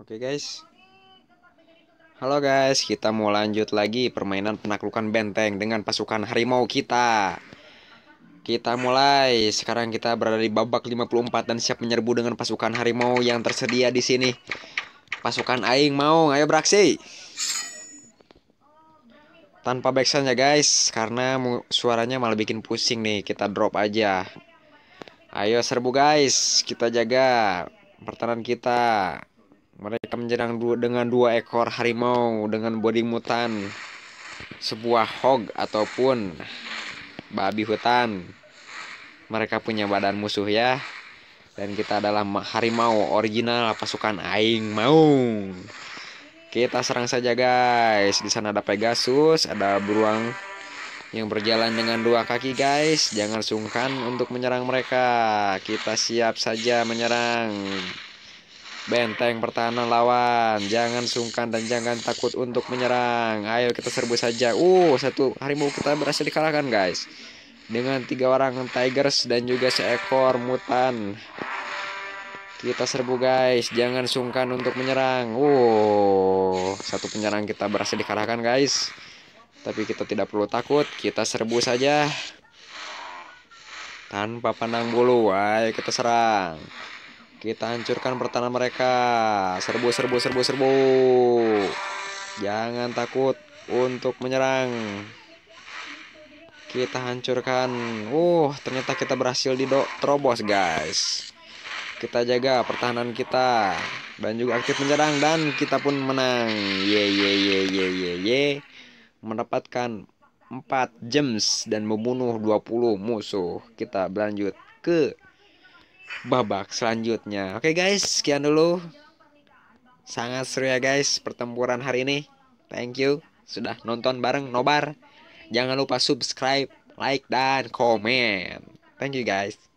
Oke okay, guys. Halo guys, kita mau lanjut lagi permainan penaklukan benteng dengan pasukan harimau kita. Kita mulai. Sekarang kita berada di babak 54 dan siap menyerbu dengan pasukan harimau yang tersedia di sini. Pasukan aing mau, ayo beraksi. Tanpa backsound ya guys, karena suaranya malah bikin pusing nih. Kita drop aja. Ayo serbu guys, kita jaga pertahanan kita. Mereka menyerang dua, dengan dua ekor harimau dengan body mutan, sebuah hog ataupun babi hutan. Mereka punya badan musuh ya. Dan kita adalah harimau original pasukan aing mau. Kita serang saja guys. Di sana ada Pegasus, ada beruang yang berjalan dengan dua kaki guys jangan sungkan untuk menyerang mereka kita siap saja menyerang benteng pertahanan lawan. Jangan sungkan dan jangan takut untuk menyerang. Ayo kita serbu saja. Uh, satu harimau kita berhasil dikalahkan, guys. Dengan tiga orang tigers dan juga seekor mutan. Kita serbu guys, jangan sungkan untuk menyerang. Uh, satu penyerang kita berhasil dikalahkan guys. Tapi kita tidak perlu takut, kita serbu saja. Tanpa pandang bulu, ayo kita serang. Kita hancurkan pertahanan mereka. Serbu, serbu, serbu, serbu. Jangan takut untuk menyerang. Kita hancurkan. Uh, ternyata kita berhasil di terobos, guys. Kita jaga pertahanan kita dan juga aktif menyerang dan kita pun menang. Ye ye ye ye ye ye. Mendapatkan 4 gems dan membunuh 20 musuh. Kita berlanjut ke babak selanjutnya. Oke okay guys, sekian dulu. Sangat seru ya guys pertempuran hari ini. Thank you sudah nonton bareng Nobar. Jangan lupa subscribe, like, dan komen. Thank you guys.